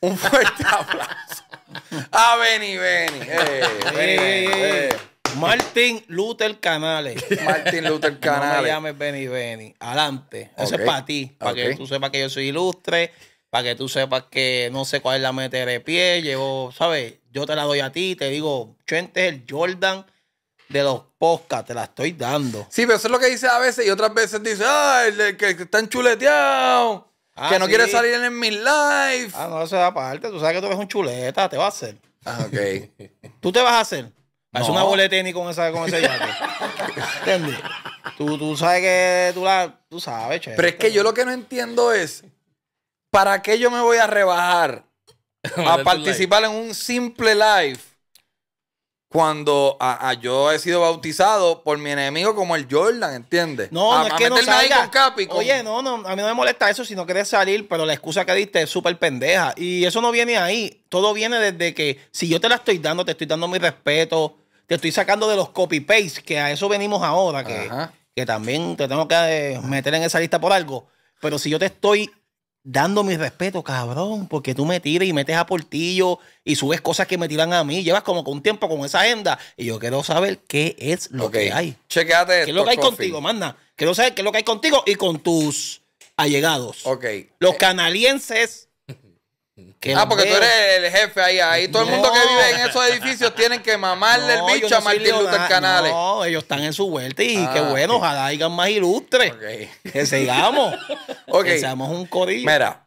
Un fuerte abrazo a ah, eh, Benny Benny. Martin Luther Canales. Martín Luther Canales. No me llames Benny Benny. Adelante. Eso es para ti. Para que tú sepas que yo soy ilustre. Para que tú sepas que no sé cuál la meter de pie. Llevo, ¿sabes? Yo te la doy a ti. Te digo, Chente es el Jordan de los podcast te la estoy dando. Sí, pero eso es lo que dice a veces y otras veces dice, ay, ah, el que, está están Ah, que no quiere salir en mi live. Ah, no, eso es aparte. Tú sabes que tú eres un chuleta, te vas a hacer. Ah, ok. ¿Tú te vas a hacer? No. Haz una boleta con, con ese yate. ¿Entendí? Tú, tú, sabes que tú la... Tú sabes, che. Pero es que yo lo que no entiendo es... ¿Para qué yo me voy a rebajar a participar en un simple live? cuando a, yo he sido bautizado por mi enemigo como el Jordan, ¿entiendes? No, a, no es que no con Capi, Oye, no, no, a mí no me molesta eso si no quieres salir, pero la excusa que diste es súper pendeja. Y eso no viene ahí. Todo viene desde que si yo te la estoy dando, te estoy dando mi respeto, te estoy sacando de los copy-paste, que a eso venimos ahora, que, que también te tengo que meter en esa lista por algo. Pero si yo te estoy dando mi respeto, cabrón, porque tú me tiras y metes a Portillo y subes cosas que me tiran a mí. Llevas como con un tiempo con esa agenda y yo quiero saber qué es lo que hay. esto ¿Qué es lo que hay contigo, manda? Quiero saber qué es lo que hay contigo y con tus allegados. Ok. Los eh, canadienses ah, porque tú eres el jefe ahí. Ahí todo el mundo que vive en esos edificios tienen que mamarle el bicho a Martín Luther Canales. No, ellos están en su vuelta y qué ah, bueno, ojalá hagan más ilustres. Okay. Que sigamos. okay. Que seamos un corillo. Mira,